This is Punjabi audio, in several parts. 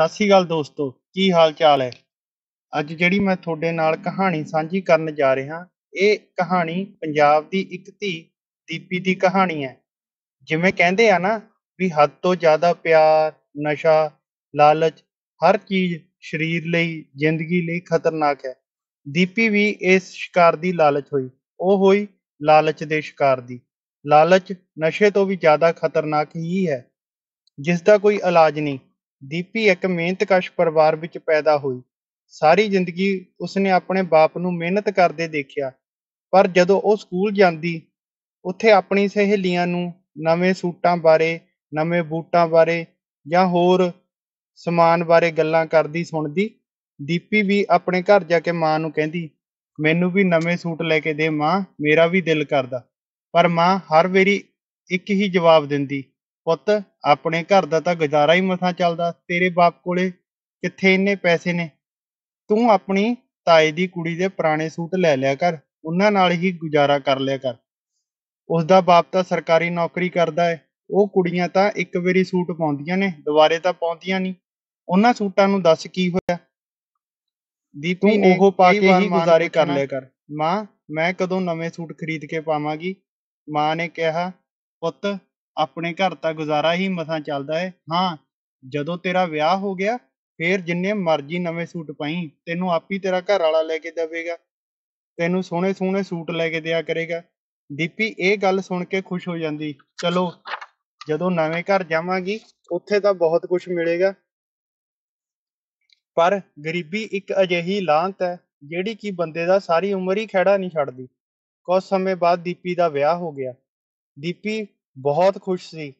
ਸਤਿ ਸ੍ਰੀ ਅਕਾਲ ਦੋਸਤੋ ਕੀ ਹਾਲ ਚਾਲ ਹੈ ਅੱਜ ਜਿਹੜੀ ਮੈਂ ਤੁਹਾਡੇ ਨਾਲ ਕਹਾਣੀ ਸਾਂਝੀ ਕਰਨ ਜਾ ਰਿਹਾ ਇਹ ਕਹਾਣੀ ਪੰਜਾਬ ਦੀ ਇੱਕ ਧੀ ਦੀਪੀ ਦੀ ਕਹਾਣੀ ਹੈ ਜਿਵੇਂ ਕਹਿੰਦੇ ਆ ਨਾ ਵੀ ਹੱਦ ਤੋਂ ਜ਼ਿਆਦਾ ਪਿਆਰ ਨਸ਼ਾ ਲਾਲਚ ਹਰ ਚੀਜ਼ ਸਰੀਰ ਲਈ ਜ਼ਿੰਦਗੀ ਲਈ ਖਤਰਨਾਕ ਹੈ ਦੀਪੀ ਵੀ ਇਸ ਸ਼ਿਕਾਰ ਦੀ ਲਾਲਚ ਹੋਈ ਉਹ ਹੋਈ ਲਾਲਚ ਦੇ ਸ਼ਿਕਾਰ ਦੀ ਲਾਲਚ ਨਸ਼ੇ ਤੋਂ ਵੀ ਜ਼ਿਆਦਾ ਖਤਰਨਾਕ ਹੀ ਹੈ ਜਿਸ ਦਾ ਕੋਈ ਇਲਾਜ ਨਹੀਂ ਦੀਪੀ ਇੱਕ ਮਿਹਨਤਕਸ਼ ਪਰਿਵਾਰ ਵਿੱਚ ਪੈਦਾ ਹੋਈ ਸਾਰੀ ਜ਼ਿੰਦਗੀ ਉਸਨੇ ਆਪਣੇ ਬਾਪ ਨੂੰ ਮਿਹਨਤ ਕਰਦੇ ਦੇਖਿਆ ਪਰ ਜਦੋਂ ਉਹ ਸਕੂਲ ਜਾਂਦੀ ਉੱਥੇ ਆਪਣੀ ਸਹੇਲੀਆਂ ਨੂੰ ਨਵੇਂ ਸੂਟਾਂ ਬਾਰੇ ਨਵੇਂ ਬੂਟਾਂ ਬਾਰੇ ਜਾਂ ਹੋਰ ਸਮਾਨ ਬਾਰੇ ਗੱਲਾਂ ਕਰਦੀ ਸੁਣਦੀ ਦੀਪੀ ਵੀ ਆਪਣੇ ਘਰ ਜਾ ਕੇ ਮਾਂ ਨੂੰ ਕਹਿੰਦੀ ਮੈਨੂੰ ਵੀ ਨਵੇਂ ਸੂਟ ਲੈ ਕੇ ਦੇ ਮਾਂ ਮੇਰਾ ਵੀ ਦਿਲ ਕਰਦਾ ਪਰ ਮਾਂ ਹਰ ਵੇਰੀ ਇੱਕ ਹੀ ਜਵਾਬ ਦਿੰਦੀ ਪੁੱਤ ਆਪਣੇ ਘਰ ਦਾ ਤਾਂ ਗੁਜ਼ਾਰਾ ਹੀ ਮਸਾਂ ਚੱਲਦਾ ਤੇਰੇ ਬਾਪ ਕੋਲੇ ਕਿੱਥੇ ਇੰਨੇ ਪੈਸੇ ਨੇ ਤੂੰ ਆਪਣੀ ਤਾਏ ਦੀ ਕੁੜੀ ਦੇ ਪੁਰਾਣੇ ਸੂਟ ਲੈ ਲਿਆ ਕਰ ਉਹਨਾਂ ਨਾਲ ਹੀ ਗੁਜ਼ਾਰਾ ਕਰ ਲਿਆ ਕਰ ਉਸ ਦਾ ਬਾਪ ਤਾਂ ਸਰਕਾਰੀ ਨੌਕਰੀ ਕਰਦਾ ਹੈ ਉਹ ਕੁੜੀਆਂ ਤਾਂ ਇੱਕ ਵਾਰੀ ਸੂਟ ਪਾਉਂਦੀਆਂ ਨੇ ਦੁਬਾਰੇ ਤਾਂ ਪਾਉਂਦੀਆਂ ਨਹੀਂ ਉਹਨਾਂ ਸੂਟਾਂ ਨੂੰ ਦੱਸ ਕੀ ਹੋਇਆ ਦੀ ਤੂੰ ਉਹ ਪਾ ਕੇ ਹੀ ਗੁਜ਼ਾਰੇ ਕਰ ਲਿਆ ਕਰ ਮਾਂ ਮੈਂ ਕਦੋਂ ਨਵੇਂ ਸੂਟ ਖਰੀਦ ਕੇ ਪਾਵਾਂਗੀ ਮਾਂ ਨੇ ਕਿਹਾ ਪੁੱਤ ਆਪਣੇ ਘਰ ਤਾਂ ਗੁਜ਼ਾਰਾ ਹੀ ਮਸਾਂ ਚੱਲਦਾ ਏ ਹਾਂ ਜਦੋਂ ਤੇਰਾ ਵਿਆਹ ਹੋ ਗਿਆ ਫੇਰ ਜਿੰਨੇ ਮਰਜ਼ੀ ਨਵੇਂ ਸੂਟ ਪਾਈ ਤੈਨੂੰ ਆਪ ਹੀ ਤੇਰਾ ਘਰ ਵਾਲਾ ਲੈ ਕੇ ਦੇਵੇਗਾ ਤੈਨੂੰ ਸੋਹਣੇ ਸੋਹਣੇ ਸੂਟ ਲੈ ਕੇ ਦਿਆ ਕਰੇਗਾ ਦੀਪੀ ਇਹ ਗੱਲ ਸੁਣ ਕੇ ਖੁਸ਼ ਹੋ ਜਾਂਦੀ ਚਲੋ ਜਦੋਂ ਨਵੇਂ ਘਰ ਜਾਵਾਂਗੀ ਉੱਥੇ ਤਾਂ ਬਹੁਤ ਕੁਝ ਮਿਲੇਗਾ ਪਰ ਗਰੀਬੀ ਇੱਕ ਅਜਿਹੀ ਲਾਂਤ ਹੈ ਜਿਹੜੀ ਕਿ ਬੰਦੇ ਦਾ ਸਾਰੀ ਉਮਰ ਹੀ ਖੜਾ ਨਹੀਂ ਛੱਡਦੀ ਕੁਝ ਸਮੇਂ ਬਾਅਦ ਦੀਪੀ ਦਾ ਵਿਆਹ ਹੋ ਗਿਆ ਦੀਪੀ ਬਹੁਤ ਖੁਸ਼ ਸੀ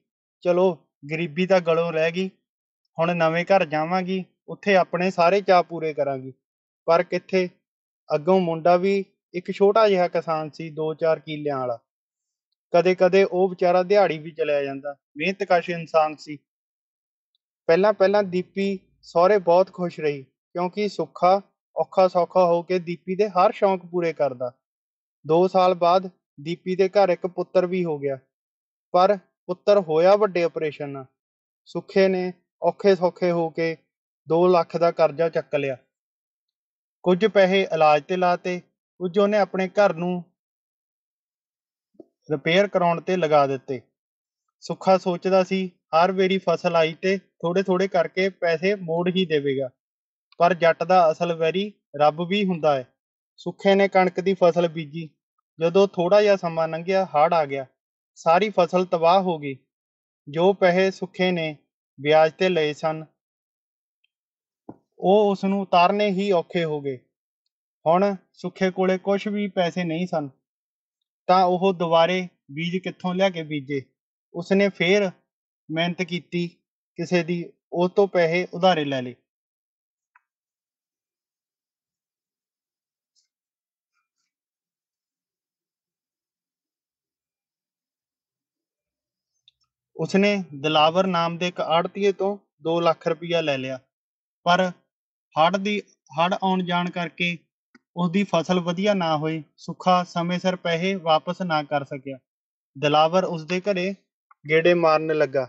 ਚਲੋ ਗਰੀਬੀ ਤਾਂ ਗਲੋਂ ਰਹਿ ਗਈ ਹੁਣ ਨਵੇਂ ਘਰ ਜਾਵਾਂਗੀ ਉੱਥੇ ਆਪਣੇ ਸਾਰੇ ਚਾਹ ਪੂਰੇ ਕਰਾਂਗੀ ਪਰ ਕਿੱਥੇ ਅੱਗੋਂ ਮੁੰਡਾ ਵੀ ਇੱਕ ਛੋਟਾ ਜਿਹਾ ਕਿਸਾਨ ਸੀ 2-4 ਕਿੱਲਿਆਂ ਵਾਲਾ ਕਦੇ-ਕਦੇ ਉਹ ਵਿਚਾਰਾ ਦਿਹਾੜੀ ਵੀ ਚਲਿਆ ਜਾਂਦਾ ਮਿਹਨਤਕਸ਼ ਇਨਸਾਨ ਸੀ ਪਹਿਲਾਂ ਪਹਿਲਾਂ ਦੀਪੀ ਸਹੁਰੇ ਬਹੁਤ ਖੁਸ਼ ਰਹੀ ਕਿਉਂਕਿ ਸੁੱਖਾ ਔਖਾ ਸੌਖਾ ਹੋ ਕੇ ਦੀਪੀ ਦੇ ਹਰ ਸ਼ੌਂਕ ਪੂਰੇ ਕਰਦਾ 2 ਸਾਲ ਬਾਅਦ ਦੀਪੀ ਦੇ ਘਰ ਇੱਕ ਪੁੱਤਰ ਵੀ ਹੋ ਗਿਆ ਪਰ ਪੁੱਤਰ ਹੋਇਆ ਵੱਡੇ ਆਪਰੇਸ਼ਨ ਸੁਖੇ ਨੇ ਔਖੇ ਸੌਖੇ ਹੋ ਕੇ 2 ਲੱਖ ਦਾ ਕਰਜ਼ਾ ਚੱਕ ਲਿਆ ਕੁਝ ਪੈਸੇ ਇਲਾਜ ਤੇ ਲਾਤੇ ਕੁਝ ਉਹਨੇ ਆਪਣੇ ਘਰ ਨੂੰ ਰਿਪੇਅਰ ਕਰਾਉਣ ਤੇ ਲਗਾ ਦਿੱਤੇ ਸੁਖਾ ਸੋਚਦਾ ਸੀ ਹਰ ਵੇਰੀ ਫਸਲ ਆਈ ਤੇ ਥੋੜੇ ਥੋੜੇ ਕਰਕੇ ਪੈਸੇ ਮੋੜ ਹੀ ਦੇਵੇਗਾ ਪਰ ਜੱਟ ਦਾ ਅਸਲ ਵੈਰੀ ਰੱਬ ਵੀ ਹੁੰਦਾ ਹੈ ਸੁਖੇ ਨੇ ਕਣਕ ਦੀ ਫਸਲ ਬੀਜੀ ਜਦੋਂ ਥੋੜਾ ਜਿਹਾ ਸਮਾਂ ਲੰਘਿਆ ਹੜ ਆ ਗਿਆ ਸਾਰੀ ਫਸਲ ਤਬਾਹ ਹੋ ਗਈ ਜੋ ਪੈਸੇ ਸੁੱਖੇ ਨੇ ਵਿਆਜ ਤੇ ਲਏ ਸਨ ਉਹ ਉਸ ਨੂੰ ਉਤਾਰਨੇ ਹੀ ਔਖੇ ਹੋ ਗਏ ਹੁਣ ਸੁੱਖੇ ਕੋਲੇ ਕੁਝ ਵੀ ਪੈਸੇ ਨਹੀਂ ਸਨ ਤਾਂ ਉਹ ਦੁਬਾਰੇ ਬੀਜ ਕਿੱਥੋਂ ਲਿਆ ਕੇ ਬੀਜੇ ਉਸਨੇ ਫੇਰ ਮਿਹਨਤ ਕੀਤੀ ਕਿਸੇ ਦੀ ਉਹ ਤੋਂ ਪੈਸੇ ਉਧਾਰੇ ਲੈ ਲਏ ਉਸਨੇ ਦਿਲਾਵਰ ਨਾਮ ਦੇ ਇੱਕ ਆੜਤੀਏ ਤੋਂ 2 ਲੱਖ ਰੁਪਇਆ ਲੈ ਲਿਆ ਪਰ ਹੜ ਦੀ ਹੜ ਆਉਣ ਜਾਣ ਕਰਕੇ ਦੀ ਫਸਲ ਵਧੀਆ ਨਾ ਹੋਈ ਸੁੱਖਾ ਸਮੇਂ ਸਿਰ ਪੈਸੇ ਵਾਪਸ ਨਾ ਕਰ ਸਕਿਆ ਦਿਲਾਵਰ ਉਸਦੇ ਘਰੇ ਗੇੜੇ ਮਾਰਨ ਲੱਗਾ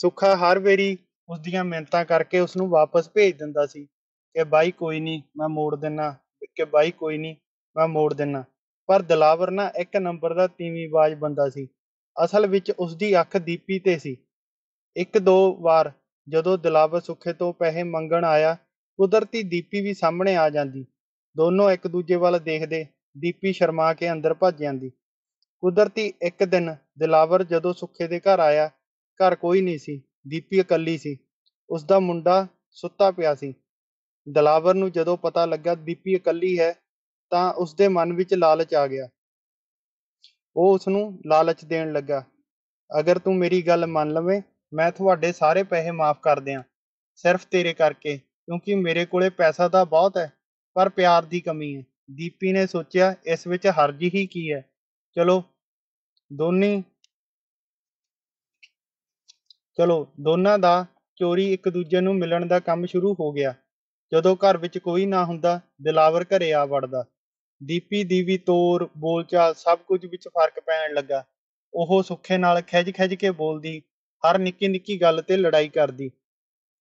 ਸੁੱਖਾ ਹਰ ਵੇਰੀ ਉਸ ਦੀਆਂ ਮਿਹਨਤਾਂ ਕਰਕੇ ਉਸ ਨੂੰ ਵਾਪਸ ਭੇਜ ਦਿੰਦਾ ਸੀ ਕਿ ਬਾਈ ਕੋਈ ਨਹੀਂ ਮੈਂ ਮੋੜ ਦਿੰਨਾ ਕਿ ਬਾਈ ਕੋਈ ਨਹੀਂ ਮੈਂ ਮੋੜ ਦਿੰਨਾ ਪਰ ਦਿਲਾਵਰ ਨਾ ਇੱਕ ਨੰਬਰ ਦਾ ਤੀਵੀਂ ਬਾਜ਼ ਬੰਦਾ ਸੀ ਅਸਲ ਵਿੱਚ ਉਸ ਦੀ ਅੱਖ ਦੀਪੀ ਤੇ ਸੀ ਇੱਕ ਦੋ ਵਾਰ ਜਦੋਂ ਦਿਲਾਵਰ ਸੁੱਖੇ ਤੋਂ ਪੈਸੇ ਮੰਗਣ ਆਇਆ ਕੁਦਰਤੀ ਦੀਪੀ ਵੀ ਸਾਹਮਣੇ ਆ ਜਾਂਦੀ ਦੋਨੋਂ ਇੱਕ ਦੂਜੇ ਵੱਲ ਦੇਖਦੇ ਦੀਪੀ ਸ਼ਰਮਾ ਕੇ ਅੰਦਰ ਭੱਜ ਜਾਂਦੀ ਕੁਦਰਤੀ ਇੱਕ ਦਿਨ ਦਿਲਾਵਰ ਜਦੋਂ ਸੁੱਖੇ ਦੇ ਘਰ ਆਇਆ ਘਰ ਕੋਈ ਨਹੀਂ ਸੀ ਦੀਪੀ ਇਕੱਲੀ ਸੀ ਉਸ ਦਾ ਮੁੰਡਾ ਸੁੱਤਾ ਪਿਆ ਸੀ ਦਲਾਵਰ ਨੂੰ ਜਦੋਂ ਪਤਾ ਲੱਗਾ ਦੀਪੀ ਇਕੱਲੀ ਹੈ ਤਾਂ ਉਸ ਦੇ ਮਨ ਵਿੱਚ ਲਾਲਚ ਆ ਗਿਆ ਉਹ ਉਸ ਨੂੰ ਲਾਲਚ ਦੇਣ ਲੱਗਾ ਅਗਰ ਤੂੰ ਮੇਰੀ ਗੱਲ ਮੰਨ ਲਵੇਂ ਮੈਂ ਤੁਹਾਡੇ ਸਾਰੇ ਪੈਸੇ ਮਾਫ ਕਰ ਦਿਆਂ ਸਿਰਫ ਤੇਰੇ ਕਰਕੇ ਕਿਉਂਕਿ ਮੇਰੇ ਕੋਲੇ ਪੈਸਾ ਤਾਂ ਬਹੁਤ ਹੈ ਪਰ ਪਿਆਰ ਦੀ ਕਮੀ ਹੈ ਦੀਪੀ ਨੇ ਸੋਚਿਆ ਇਸ ਵਿੱਚ ਹਰਜ ਹੀ ਕੀ ਹੈ ਚਲੋ ਦੋਨੇ ਚਲੋ ਦੋਨਾਂ ਦਾ ਚੋਰੀ ਇੱਕ ਦੂਜੇ ਨੂੰ ਮਿਲਣ ਦਾ ਕੰਮ ਸ਼ੁਰੂ ਹੋ ਗਿਆ ਜਦੋਂ ਘਰ ਵਿੱਚ ਕੋਈ ਨਾ ਹੁੰਦਾ ਦਿਲਾਵਰ ਘਰੇ ਆ ਵੜਦਾ ਦੀਪੀ ਦੀਵੀ ਤੋਰ ਬੋਲਚਾਲ ਸਭ ਕੁਝ ਵਿੱਚ ਫਰਕ ਪੈਣ ਲੱਗਾ ਉਹ ਸੁੱਖੇ ਨਾਲ ਖਿਜ-ਖਿਜ ਕੇ ਬੋਲਦੀ ਹਰ ਨਿੱਕੀ ਨਿੱਕੀ ਗੱਲ ਤੇ ਲੜਾਈ ਕਰਦੀ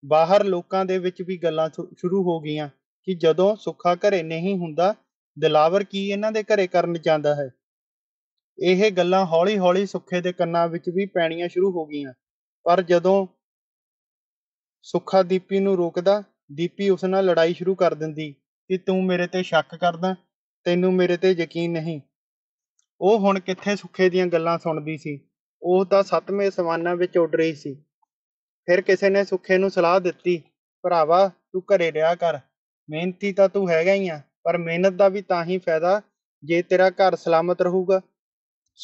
ਬਾਹਰ ਲੋਕਾਂ ਦੇ ਵਿੱਚ ਵੀ ਗੱਲਾਂ ਸ਼ੁਰੂ ਹੋ ਗਈਆਂ ਕਿ ਜਦੋਂ ਸੁੱਖਾ ਘਰੇ ਨਹੀਂ ਹੁੰਦਾ ਦਿਲਾਵਰ ਕੀ ਇਹਨਾਂ ਦੇ ਘਰੇ ਕਰਨ ਜਾਂਦਾ ਹੈ ਇਹ ਗੱਲਾਂ ਹੌਲੀ-ਹੌਲੀ ਸੁੱਖੇ ਦੇ ਕੰਨਾਂ ਵਿੱਚ ਵੀ ਪੈਣੀਆਂ ਸ਼ੁਰੂ ਹੋ ਗਈਆਂ ਪਰ ਜਦੋਂ ਸੁੱਖਾ ਦੀਪੀ ਨੂੰ ਰੋਕਦਾ ਦੀਪੀ ਉਸ ਨਾਲ ਲੜਾਈ ਸ਼ੁਰੂ ਕਰ ਦਿੰਦੀ ਕਿ ਤੂੰ ਮੇਰੇ ਤੇ ਸ਼ੱਕ ਕਰਦਾ ਤੈਨੂੰ ਮੇਰੇ ਤੇ ਯਕੀਨ ਨਹੀਂ ਉਹ ਹੁਣ ਕਿੱਥੇ ਸੁੱਖੇ ਦੀਆਂ ਗੱਲਾਂ ਸੁਣਦੀ ਸੀ ਉਹ ਤਾਂ ਸੱਤਵੇਂ ਸਵਾਨਾਂ ਵਿੱਚ ਉੱਡ ਰਹੀ ਸੀ ਫਿਰ ਕਿਸੇ ਨੇ ਸੁੱਖੇ ਨੂੰ ਸਲਾਹ ਦਿੱਤੀ ਭਰਾਵਾ ਤੂੰ ਘਰੇ ਰਿਹਾ ਕਰ ਮਿਹਨਤੀ ਤਾਂ ਤੂੰ ਹੈਗਾ ਹੀ ਆ ਪਰ ਮਿਹਨਤ ਦਾ ਵੀ ਤਾਂ ਹੀ ਫਾਇਦਾ ਜੇ ਤੇਰਾ ਘਰ ਸਲਾਮਤ ਰਹੂਗਾ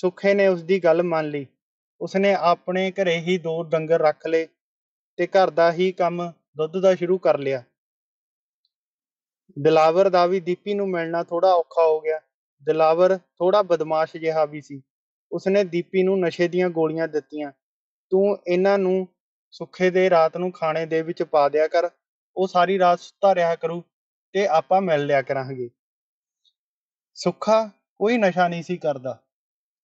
ਸੁੱਖੇ ਨੇ ਉਸ ਦੀ ਗੱਲ ਮੰਨ ਲਈ ਉਸਨੇ ਆਪਣੇ ਘਰੇ ਹੀ ਦੋ ਡੰਗਰ ਰੱਖ ਲਏ ਤੇ ਘਰ ਦਾ ਹੀ ਕੰਮ ਦੁੱਧ ਦਾ ਸ਼ੁਰੂ ਕਰ ਲਿਆ ਦਿਲਾਵਰ ਦਾ ਵੀ ਦੀਪੀ ਨੂੰ ਮਿਲਣਾ ਥੋੜਾ ਔਖਾ ਹੋ ਗਿਆ ਦਿਲਾਵਰ ਥੋੜਾ ਬਦਮਾਸ਼ ਜਿਹਾ ਵੀ ਸੀ ਉਸਨੇ ਦੀਪੀ ਨੂੰ ਨਸ਼ੇ ਦੀਆਂ ਗੋਲੀਆਂ ਦਿੱਤੀਆਂ ਤੂੰ ਇਹਨਾਂ ਨੂੰ ਸੁੱਖੇ ਦੇ ਰਾਤ ਨੂੰ ਖਾਣੇ ਦੇ ਵਿੱਚ ਪਾ ਦਿਆ ਕਰ ਉਹ ਸਾਰੀ ਰਾਤ ਸੁੱਤਾ ਰਿਹਾ ਕਰੂ ਤੇ ਆਪਾਂ ਮਿਲ ਲਿਆ ਕਰਾਂਗੇ ਸੁੱਖਾ ਕੋਈ ਨਸ਼ਾ ਨਹੀਂ ਸੀ ਕਰਦਾ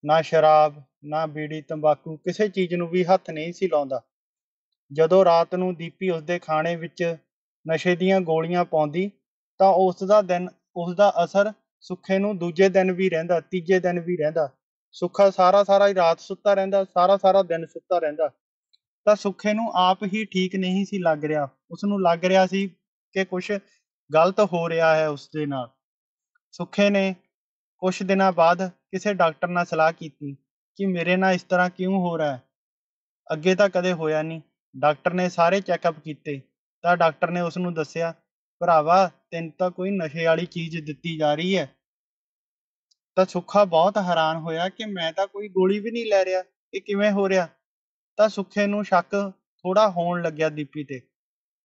ਨਾ ਸ਼ਰਾਬ ਨਾ ਬੀੜੀ ਤੰਬਾਕੂ ਕਿਸੇ ਚੀਜ਼ ਨੂੰ ਵੀ ਹੱਥ ਨਹੀਂ ਸੀ ਲਾਉਂਦਾ ਜਦੋਂ ਰਾਤ ਨੂੰ ਦੀਪੀ ਉਸਦੇ ਖਾਣੇ ਵਿੱਚ ਨਸ਼ੇ ਦੀਆਂ ਗੋਲੀਆਂ ਪਾਉਂਦੀ ਤਾਂ ਉਸ ਦਾ ਦਿਨ ਉਸ ਦਾ ਅਸਰ ਸੁੱਖੇ ਨੂੰ ਦੂਜੇ ਦਿਨ ਵੀ ਰਹਿੰਦਾ ਤੀਜੇ ਦਿਨ ਵੀ ਰਹਿੰਦਾ ਸੁੱਖਾ ਸਾਰਾ ਸਾਰਾ ਹੀ ਰਾਤ ਸੁੱਤਾ ਰਹਿੰਦਾ ਸਾਰਾ ਸਾਰਾ ਦਿਨ ਸੁੱਤਾ ਰਹਿੰਦਾ ਤਾਂ ਸੁੱਖੇ ਨੂੰ ਆਪ ਹੀ ਠੀਕ ਨਹੀਂ ਸੀ ਲੱਗ ਰਿਹਾ ਉਸ ਨੂੰ ਲੱਗ ਰਿਹਾ ਸੀ ਕਿ ਕੁਝ ਗਲਤ ਹੋ ਰਿਹਾ ਹੈ ਉਸ ਦੇ ਨਾਲ ਸੁੱਖੇ ਨੇ ਕੁਝ ਦਿਨਾਂ ਬਾਅਦ ਕਿਸੇ ਡਾਕਟਰ ਨਾਲ ਸਲਾਹ ਕੀਤੀ ਕਿ ਮੇਰੇ ਨਾਲ ਇਸ ਤਰ੍ਹਾਂ ਕਿਉਂ ਹੋ ਰਿਹਾ ਹੈ ਅੱਗੇ ਤਾਂ ਕਦੇ ਹੋਇਆ ਨਹੀਂ ਡਾਕਟਰ ਨੇ ਸਾਰੇ ਚੈੱਕਅਪ ਕੀਤੇ ਤਾਂ ਡਾਕਟਰ ਨੇ ਉਸ ਨੂੰ ਦੱਸਿਆ ਭਰਾਵਾ ਤੈਨੂੰ ਤਾਂ ਕੋਈ ਨਸ਼ੇ ਵਾਲੀ ਚੀਜ਼ ਦਿੱਤੀ ਜਾ ਰਹੀ ਹੈ ਤਾਂ ਸੁੱਖਾ ਬਹੁਤ ਹੈਰਾਨ ਹੋਇਆ ਕਿ ਮੈਂ ਤਾਂ ਕੋਈ ਗੋਲੀ ਵੀ ਨਹੀਂ ਲੈ ਰਿਹਾ ਇਹ ਕਿਵੇਂ ਹੋ ਰਿਹਾ ਤਾਂ ਸੁੱਖੇ ਨੂੰ ਸ਼ੱਕ ਥੋੜਾ ਹੋਣ ਲੱਗਿਆ ਦੀਪੀ ਤੇ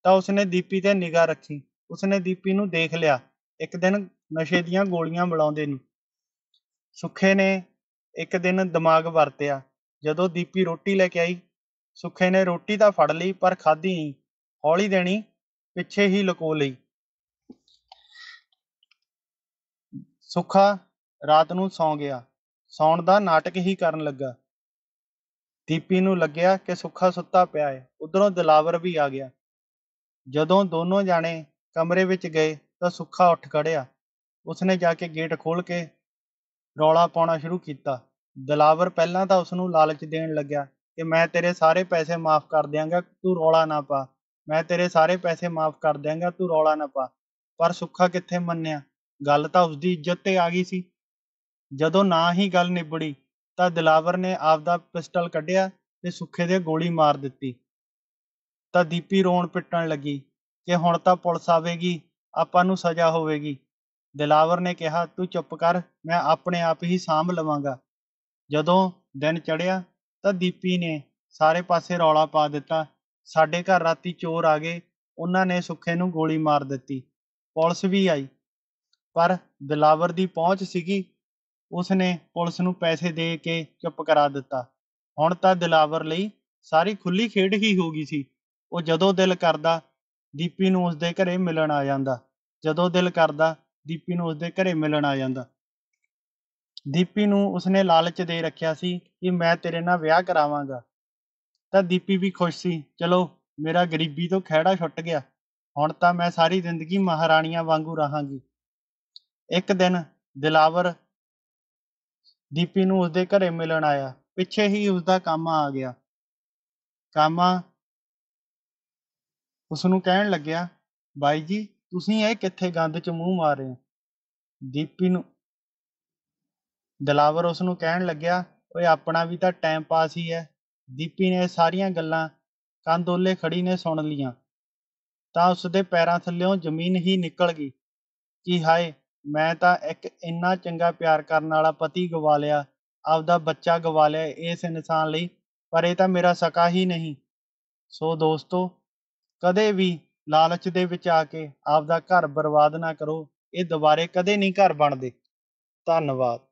ਤਾਂ ਉਸਨੇ ਦੀਪੀ ਤੇ ਨਿਗਾਹ ਰੱਖੀ ਉਸਨੇ ਦੀਪੀ ਨੂੰ ਦੇਖ ਲਿਆ ਇੱਕ ਦਿਨ ਨਸ਼ੇ ਦੀਆਂ ਗੋਲੀਆਂ ਬਣਾਉਂਦੇ ਨੂੰ ਸੁੱਖੇ ਨੇ ਇੱਕ ਦਿਨ ਦਿਮਾਗ ਵਰਤਿਆ ਜਦੋਂ ਦੀਪੀ ਰੋਟੀ ਲੈ ਕੇ ਆਈ ਸੁੱਖੇ ਨੇ ਰੋਟੀ ਤਾਂ ਫੜ ਲਈ ਪਰ ਖਾਧੀ ਨਹੀਂ ਹੌਲੀ ਦੇਣੀ ਪਿੱਛੇ ਹੀ ਲਕੋ ਲਈ ਸੁੱਖਾ ਰਾਤ ਨੂੰ ਸੌਂ ਗਿਆ ਸੌਣ ਦਾ ਨਾਟਕ ਹੀ ਕਰਨ ਲੱਗਾ ਦੀਪੀ ਨੂੰ ਲੱਗਿਆ ਕਿ ਸੁੱਖਾ ਸੁੱਤਾ ਪਿਆ ਹੈ ਉਧਰੋਂ ਦਿਲਾਵਰ ਵੀ ਆ ਗਿਆ ਜਦੋਂ ਦੋਨੋਂ ਜਾਣੇ ਕਮਰੇ ਵਿੱਚ ਗਏ ਤਾਂ ਸੁੱਖਾ ਉੱਠ ਖੜਿਆ ਉਸਨੇ ਜਾ ਕੇ ਗੇਟ ਖੋਲ ਕੇ ਰੌਲਾ ਪਾਉਣਾ ਸ਼ੁਰੂ ਕੀਤਾ ਦਿਲਾਵਰ ਪਹਿਲਾਂ ਤਾਂ ਉਸ ਨੂੰ ਲਾਲਚ ਦੇਣ ਲੱਗਿਆ ਕਿ ਮੈਂ ਤੇਰੇ ਸਾਰੇ ਪੈਸੇ ਮਾਫ ਕਰ ਦਿਆਂਗਾ ਤੂੰ ਰੌਲਾ ਨਾ ਪਾ ਮੈਂ ਤੇਰੇ ਸਾਰੇ ਪੈਸੇ ਮਾਫ ਕਰ ਦਿਆਂਗਾ ਤੂੰ ਰੌਲਾ ਨਾ ਪਾ ਪਰ ਸੁੱਖਾ ਕਿੱਥੇ ਮੰਨਿਆ ਗੱਲ ਤਾਂ ਉਸਦੀ ਇੱਜ਼ਤ ਤੇ ਆ ਗਈ ਸੀ ਜਦੋਂ ਨਾ ਹੀ ਗੱਲ ਨਿਬੜੀ ਤਾਂ ਦਿਲਾਵਰ ਨੇ ਆਪਦਾ ਪਿਸਟਲ ਕੱਢਿਆ ਤੇ ਸੁੱਖੇ ਦੇ ਗੋਲੀ ਮਾਰ ਦਿੱਤੀ ਤਾਂ ਦੀਪੀ ਰੋਣ ਪਿੱਟਣ ਲੱਗੀ ਕਿ ਹੁਣ ਤਾਂ ਪੁਲਿਸ ਆਵੇਗੀ ਆਪਾਂ ਨੂੰ ਸਜ਼ਾ ਹੋਵੇਗੀ ਦਿਲਾਵਰ ਨੇ ਕਿਹਾ ਤੂੰ ਚੁੱਪ ਕਰ ਮੈਂ ਆਪਣੇ ਆਪ ਹੀ ਸਾਂਭ ਲਵਾਂਗਾ ਜਦੋਂ ਦਿਨ ਚੜਿਆ ਤਾਂ ਦੀਪੀ ਨੇ ਸਾਰੇ ਪਾਸੇ ਰੌਲਾ ਪਾ ਦਿੱਤਾ ਸਾਡੇ ਘਰ ਰਾਤੀ ਚੋਰ ਆ ਗਏ ਉਹਨਾਂ ਨੇ ਸੁੱਖੇ ਨੂੰ ਗੋਲੀ ਮਾਰ ਦਿੱਤੀ ਪੁਲਿਸ ਵੀ ਆਈ ਪਰ ਦਿਲਾਵਰ ਦੀ ਪਹੁੰਚ ਸੀਗੀ ਉਸ ਨੇ ਪੁਲਿਸ ਨੂੰ ਪੈਸੇ ਦੇ ਕੇ ਚੁੱਪ ਕਰਾ ਦਿੱਤਾ ਹੁਣ ਤਾਂ ਦਿਲਾਵਰ ਲਈ ਸਾਰੀ ਖੁੱਲੀ ਖੇਡ ਹੀ ਹੋ ਗਈ ਸੀ ਉਹ ਜਦੋਂ ਦਿਲ ਕਰਦਾ ਦੀਪੀ ਨੂੰ ਉਸਦੇ ਘਰੇ ਮਿਲਣ ਆ ਜਾਂਦਾ ਜਦੋਂ ਦਿਲ ਕਰਦਾ ਦੀਪੀ ਨੂੰ ਉਸਦੇ ਘਰੇ ਮਿਲਣ ਆ ਜਾਂਦਾ ਦੀਪੀ ਨੂੰ ਉਸਨੇ ਲਾਲਚ ਦੇ ਰੱਖਿਆ ਸੀ ਕਿ ਮੈਂ ਤੇਰੇ ਨਾਲ ਵਿਆਹ ਕਰਾਵਾਂਗਾ ਤਾਂ ਦੀਪੀ ਵੀ ਖੁਸ਼ ਸੀ ਚਲੋ ਮੇਰਾ ਗਰੀਬੀ ਤੋਂ ਖਿਹੜਾ ਛੁੱਟ ਗਿਆ ਹੁਣ ਤਾਂ ਮੈਂ ਸਾਰੀ ਜ਼ਿੰਦਗੀ ਮਹਾਰਾਣੀਆਂ ਵਾਂਗੂ ਰਹਾਂਗੀ ਇੱਕ ਦਿਨ ਦਿਲਾਵਰ ਦੀਪੀ ਨੂੰ ਉਸਦੇ ਘਰੇ ਮਿਲਣ ਆਇਆ ਪਿੱਛੇ ਹੀ ਉਸਦਾ ਕਾਮਾ ਆ ਗਿਆ ਕਾਮਾ ਉਸ ਨੂੰ ਕਹਿਣ ਲੱਗਿਆ ਬਾਈ ਜੀ ਤੁਸੀਂ ਇਹ ਕਿੱਥੇ ਗੰਦ 'ਚ ਮੂੰਹ ਮਾਰ ਰਹੇ ਹੋ ਦੀਪੀ ਨੂੰ ਦਲਾਵਰ ਉਸ ਨੂੰ ਕਹਿਣ ਲੱਗਿਆ ਓਏ ਆਪਣਾ ਵੀ ਤਾਂ ਟਾਈਮ ਪਾਸ ਹੀ ਹੈ ਦੀਪੀ ਨੇ ਸਾਰੀਆਂ ਗੱਲਾਂ ਕੰਦੋਲੇ ਖੜੀ ਨੇ ਸੁਣ ਲੀਆਂ ਤਾਂ ਉਸਦੇ ਪੈਰਾਂ ਥੱਲੇੋਂ ਜ਼ਮੀਨ ਹੀ ਨਿਕਲ ਗਈ ਕਿ ਹਾਏ ਮੈਂ ਤਾਂ ਇੱਕ ਇੰਨਾ ਚੰਗਾ ਪਿਆਰ ਕਰਨ ਵਾਲਾ ਪਤੀ ਗਵਾ ਲਿਆ, ਆਪਦਾ ਬੱਚਾ ਗਵਾ ਲਿਆ ਇਸ ਇਨਸਾਨ ਲਈ ਪਰ ਇਹ ਤਾਂ ਮੇਰਾ ਸਕਾ ਹੀ ਨਹੀਂ। ਸੋ ਦੋਸਤੋ, ਕਦੇ ਵੀ ਲਾਲਚ ਦੇ ਵਿੱਚ ਆ ਕੇ ਆਪਦਾ ਘਰ ਬਰਬਾਦ ਨਾ ਕਰੋ। ਇਹ ਦੁਬਾਰੇ ਕਦੇ ਨਹੀਂ ਘਰ ਬਣਦੇ। ਧੰਨਵਾਦ।